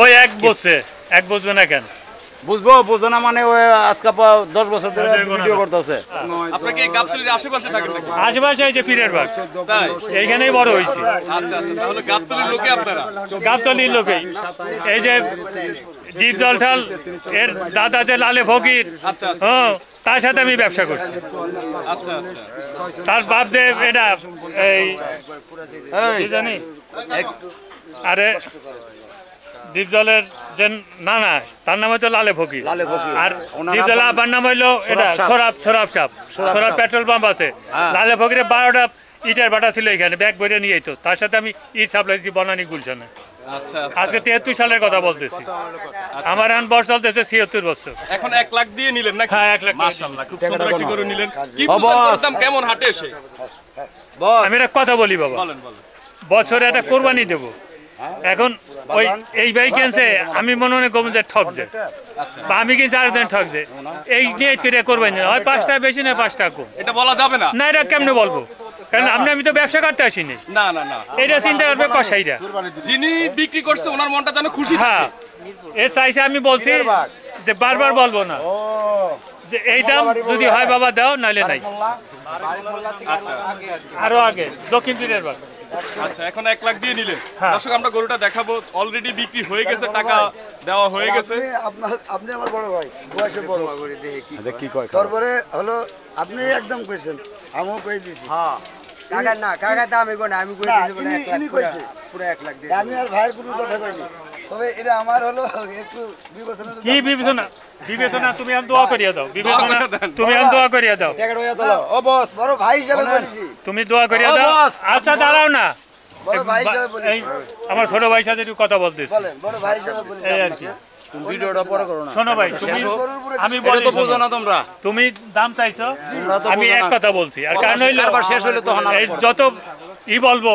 ওই এক বসে এক বসবে না কেন বুঝবো বুঝো না মানে ওই আজকে দশ বছর ধরে ভিডিও করতেছে আপনাকে গাবতলির আশেপাশে থাকেন পীরের বাগ এইখানেই বড় হয়েছে আচ্ছা আচ্ছা গাবতলির লোকে এই যে দীপ জলঠাল এর দাদা আছে লালে ফকির আচ্ছা, আচ্ছা। হ্যাঁ তার সাথে আমি ব্যবসা করছি আচ্ছা, তার বাপ যে এটা এই জানি আরে দ্বীপজলের যে না না তার নাম হয়তো লালে ফকির আর আবার নাম হইলো এটা সরাব সরাব সাপ সরাব পেট্রোল পাম্প আছে হ্যাঁ। লালে ফকিরের বারোটা ইটার বাটা ছিল এখানে ব্যাগ ভরে নিয়ে তার সাথে আমি ইট সাপ্লাই দিচ্ছি বনানি গুলশানে আচ্ছা, আচ্ছা। আজকে তেহাত্তর সালের কথা বলতেছি আচ্ছা। আমার এখন বয়স চলতেছে ছিয়াত্তর বছর এখন এক লাখ দিয়ে নিলেন না হ্যাঁ এক লাখ খুব সুন্দর একটি করে নিলেন কি কেমন হাটে এসে আমি একটা কথা বলি বাবা বছরে একটা কোরবানি দেবো এখন ওই এই ভাই কিনছে আমি মনে মনে গোবিন্দ ঠকছে বা আমি কি যার ঠকছে এই নিয়ে করে করবেন না হয় পাঁচটা বেশি না পাঁচটা কম এটা বলা যাবে না না এটা কেমনে বলবো কারণ আপনি আমি তো ব্যবসা করতে আসিনি না না না এটা চিন্তা করবে কষাইরা যিনি বিক্রি করছে ওনার মনটা যেন খুশি হ্যাঁ এ চাইছে আমি বলছি যে বারবার বলবো না যে এই দাম যদি হয় বাবা দাও নাহলে নাই আচ্ছা, আচ্ছা। আরো আগে দক্ষিণ আচ্ছা এখন এক লাখ দিয়ে নিলেন হ্যাঁ। দর্শক আমরা গরুটা দেখাবো অলরেডি বিক্রি হয়ে গেছে টাকা দেওয়া হয়ে গেছে আপনি আমার বড় ভাই বয়সে বড় কি কয় তারপরে হলো আপনি একদম কইছেন আমিও কই দিছি হ্যাঁ কাকা না কাকা দাম এগো না আমি কই দিছি পুরো 1 লাখ দিয়ে আমি আর ভাইয়ের কোনো কথা কইনি তবে এটা আমার হলো একটু বিবেচনা কি বিবেচনা বিবেচনা তুমি আম দোয়া করিয়া দাও বিবেচনা তুমি আম দোয়া করিয়া দাও ও বস বড় ভাই তুমি দোয়া করিয়া দাও আচ্ছা দাঁড়াও না বড় ভাই আমার ছোট ভাই সাথে একটু কথা বলতেছি বলেন বড় ভাই আর কি শোনো ভাই তুমি আমি তুমি দাম চাইছো আমি এক কথা বলছি আর কারণ হইলো শেষ যত ই বলবো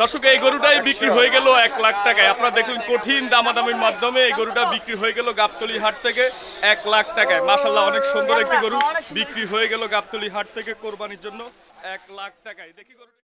দর্শক এই গরুটাই বিক্রি হয়ে গেল এক লাখ টাকায় আপনারা দেখুন কঠিন দামাদামির মাধ্যমে এই গরুটা বিক্রি হয়ে গেল গাবতলি হাট থেকে এক লাখ টাকায় মাসাল্লাহ অনেক সুন্দর একটি গরু বিক্রি হয়ে গেল গাবতলি হাট থেকে কোরবানির জন্য এক লাখ টাকায় দেখি